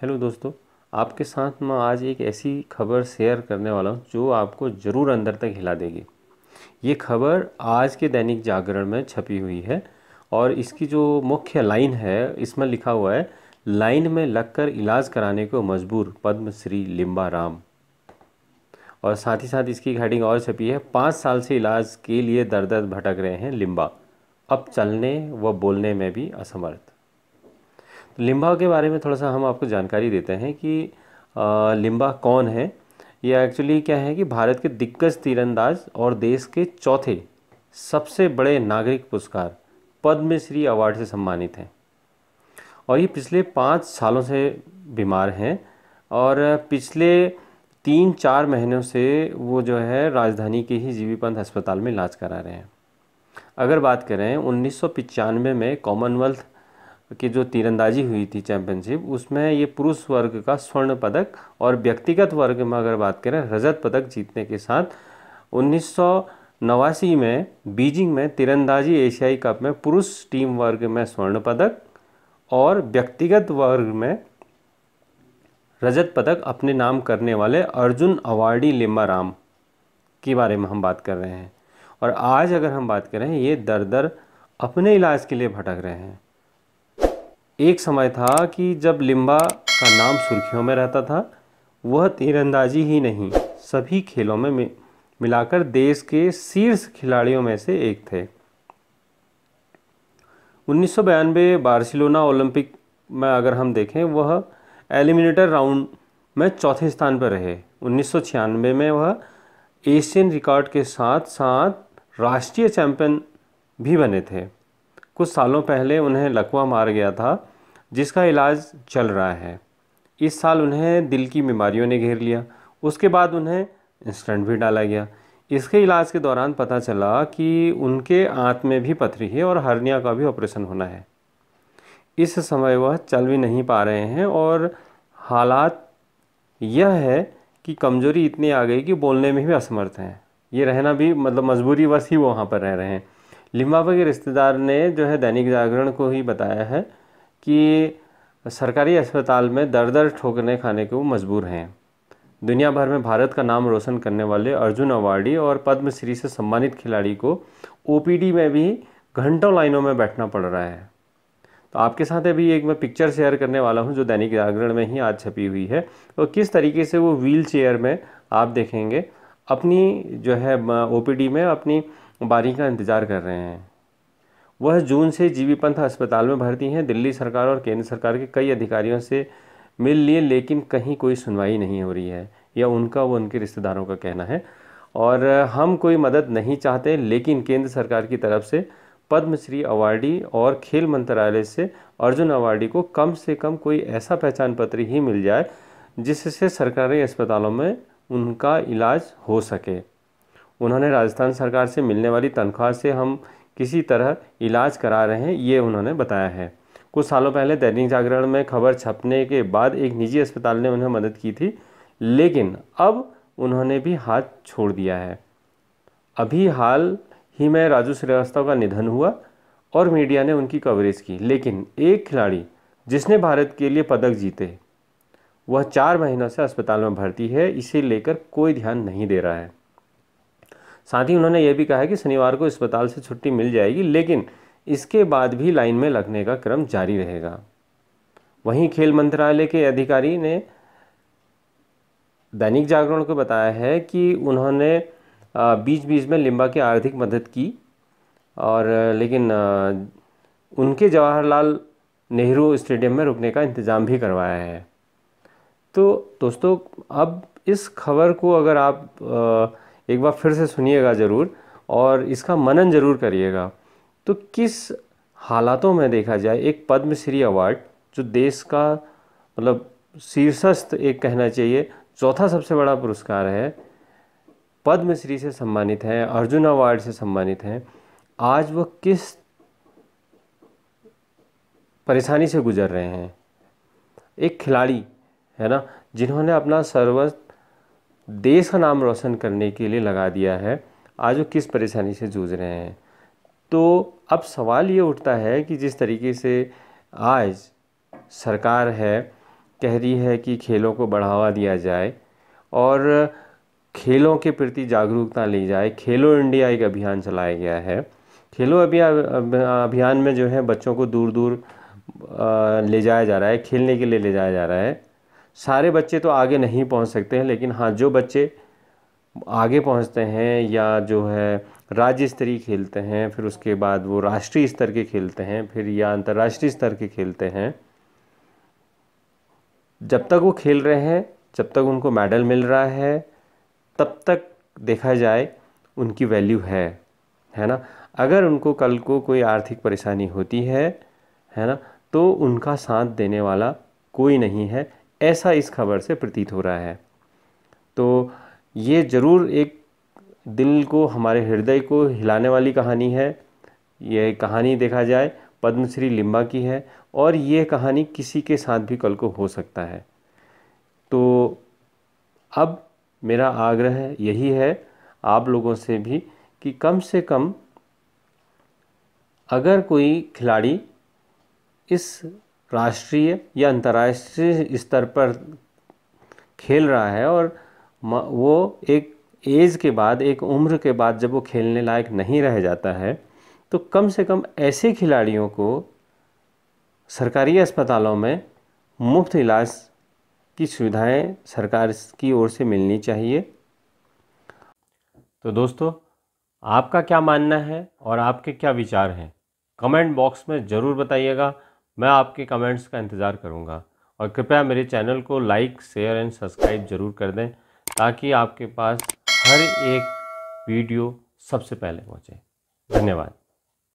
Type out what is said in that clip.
hello दोस्तों आपके साथ मैं आज एक ऐसी खबर शेयर करने वाला हूँ जो आपको ज़रूर अंदर तक हिला देगी ये खबर आज के दैनिक जागरण में छपी हुई है और इसकी जो मुख्य लाइन है इसमें लिखा हुआ है लाइन में लगकर इलाज कराने को मजबूर पद्मश्री लिम्बा राम और साथ ही साथ इसकी हेडिंग और छपी है पाँच साल से इलाज के लिए दर्द भटक रहे हैं लिम्बा अब चलने व बोलने में भी असमर्थ लिम्बा के बारे में थोड़ा सा हम आपको जानकारी देते हैं कि लिम्बा कौन है ये एक्चुअली क्या है कि भारत के दिग्गज तीरंदाज और देश के चौथे सबसे बड़े नागरिक पुरस्कार पद्मश्री अवार्ड से सम्मानित हैं और ये पिछले पाँच सालों से बीमार हैं और पिछले तीन चार महीनों से वो जो है राजधानी के ही जीवी पंत अस्पताल में इलाज करा रहे हैं अगर बात करें उन्नीस में कॉमनवेल्थ की जो तीरंदाजी हुई थी चैंपियनशिप उसमें ये पुरुष वर्ग का स्वर्ण पदक और व्यक्तिगत वर्ग में अगर बात करें रजत पदक जीतने के साथ उन्नीस नवासी में बीजिंग में तीरंदाजी एशियाई कप में पुरुष टीम वर्ग में स्वर्ण पदक और व्यक्तिगत वर्ग में रजत पदक अपने नाम करने वाले अर्जुन अवार्डी लिम्बाराम के बारे में हम बात कर रहे हैं और आज अगर हम बात करें ये दर दर अपने इलाज के लिए भटक रहे हैं एक समय था कि जब लिम्बा का नाम सुर्खियों में रहता था वह तीरंदाजी ही नहीं सभी खेलों में मिलाकर देश के शीर्ष खिलाड़ियों में से एक थे उन्नीस बार्सिलोना ओलंपिक में अगर हम देखें वह एलिमिनेटर राउंड में चौथे स्थान पर रहे उन्नीस में वह एशियन रिकॉर्ड के साथ साथ राष्ट्रीय चैंपियन भी बने थे कुछ सालों पहले उन्हें लकवा मार गया था जिसका इलाज चल रहा है इस साल उन्हें दिल की बीमारियों ने घेर लिया उसके बाद उन्हें इंस्टेंट भी डाला गया इसके इलाज के दौरान पता चला कि उनके आँत में भी पथरी है और हर्निया का भी ऑपरेशन होना है इस समय वह चल भी नहीं पा रहे हैं और हालात यह है कि कमज़ोरी इतनी आ गई कि बोलने में भी असमर्थ हैं ये रहना भी मतलब मजबूरी बस ही वो वहाँ पर रह रहे हैं लिम्बावे के रिश्तेदार ने जो है दैनिक जागरण को ही बताया है कि सरकारी अस्पताल में दर दर ठोकने खाने को मजबूर हैं दुनिया भर में भारत का नाम रोशन करने वाले अर्जुन अवार्डी और पद्मश्री से सम्मानित खिलाड़ी को ओ में भी घंटों लाइनों में बैठना पड़ रहा है तो आपके साथ अभी एक मैं पिक्चर शेयर करने वाला हूं जो दैनिक जागरण में ही आज छपी हुई है और तो किस तरीके से वो व्हील चेयर में आप देखेंगे अपनी जो है ओपीडी में अपनी बारी का इंतजार कर रहे हैं वह जून से जीवी पंथ अस्पताल में भर्ती हैं दिल्ली सरकार और केंद्र सरकार के कई अधिकारियों से मिल लिए लेकिन कहीं कोई सुनवाई नहीं हो रही है या उनका व उनके रिश्तेदारों का कहना है और हम कोई मदद नहीं चाहते लेकिन केंद्र सरकार की तरफ से पद्मश्री अवार्डी और खेल मंत्रालय से अर्जुन अवार्डी को कम से कम कोई ऐसा पहचान पत्र ही मिल जाए जिससे सरकारी अस्पतालों में उनका इलाज हो सके उन्होंने राजस्थान सरकार से मिलने वाली तनख्वाह से हम किसी तरह इलाज करा रहे हैं ये उन्होंने बताया है कुछ सालों पहले दैनिक जागरण में खबर छपने के बाद एक निजी अस्पताल ने उन्हें मदद की थी लेकिन अब उन्होंने भी हाथ छोड़ दिया है अभी हाल ही में राजू श्रीवास्तव का निधन हुआ और मीडिया ने उनकी कवरेज की लेकिन एक खिलाड़ी जिसने भारत के लिए पदक जीते वह चार महीनों से अस्पताल में भर्ती है इसे लेकर कोई ध्यान नहीं दे रहा है साथ ही उन्होंने ये भी कहा कि शनिवार को अस्पताल से छुट्टी मिल जाएगी लेकिन इसके बाद भी लाइन में लगने का क्रम जारी रहेगा वहीं खेल मंत्रालय के अधिकारी ने दैनिक जागरण को बताया है कि उन्होंने बीच बीच में लिम्बा की आर्थिक मदद की और लेकिन उनके जवाहरलाल नेहरू स्टेडियम में रुकने का इंतज़ाम भी करवाया है तो दोस्तों अब इस खबर को अगर आप एक बार फिर से सुनिएगा ज़रूर और इसका मनन ज़रूर करिएगा तो किस हालातों में देखा जाए एक पद्मश्री अवार्ड जो देश का मतलब शीर्षस्थ एक कहना चाहिए चौथा सबसे बड़ा पुरस्कार है पद्मश्री से सम्मानित हैं अर्जुन अवार्ड से सम्मानित हैं आज वह किस परेशानी से गुजर रहे हैं एक खिलाड़ी है ना जिन्होंने अपना सर्वस्व देश का नाम रोशन करने के लिए लगा दिया है आज वो किस परेशानी से जूझ रहे हैं तो अब सवाल ये उठता है कि जिस तरीके से आज सरकार है कह रही है कि खेलों को बढ़ावा दिया जाए और खेलों के प्रति जागरूकता ली जाए खेलो इंडिया एक अभियान चलाया गया है खेलो अभियान में जो है बच्चों को दूर दूर ले जाया जा रहा है खेलने के लिए ले जाया जा रहा है सारे बच्चे तो आगे नहीं पहुंच सकते हैं लेकिन हाँ जो बच्चे आगे पहुंचते हैं या जो है राज्य स्तरीय खेलते हैं फिर उसके बाद वो राष्ट्रीय स्तर के खेलते हैं फिर या अंतर्राष्ट्रीय स्तर के खेलते हैं जब तक वो खेल रहे हैं जब तक उनको मेडल मिल रहा है तब तक देखा जाए उनकी वैल्यू है है ना अगर उनको कल को कोई आर्थिक परेशानी होती है है ना तो उनका साथ देने वाला कोई नहीं है ऐसा इस खबर से प्रतीत हो रहा है तो ये ज़रूर एक दिल को हमारे हृदय को हिलाने वाली कहानी है ये कहानी देखा जाए पद्मश्री लिम्बा की है और ये कहानी किसी के साथ भी कल को हो सकता है तो अब मेरा आग्रह यही है आप लोगों से भी कि कम से कम अगर कोई खिलाड़ी इस राष्ट्रीय या अंतर्राष्ट्रीय स्तर पर खेल रहा है और वो एक एज के बाद एक उम्र के बाद जब वो खेलने लायक नहीं रह जाता है तो कम से कम ऐसे खिलाड़ियों को सरकारी अस्पतालों में मुफ्त इलाज की सुविधाएं सरकार की ओर से मिलनी चाहिए तो दोस्तों आपका क्या मानना है और आपके क्या विचार हैं कमेंट बॉक्स में ज़रूर बताइएगा मैं आपके कमेंट्स का इंतज़ार करूँगा और कृपया मेरे चैनल को लाइक शेयर एंड सब्सक्राइब ज़रूर कर दें ताकि आपके पास हर एक वीडियो सबसे पहले पहुँचे धन्यवाद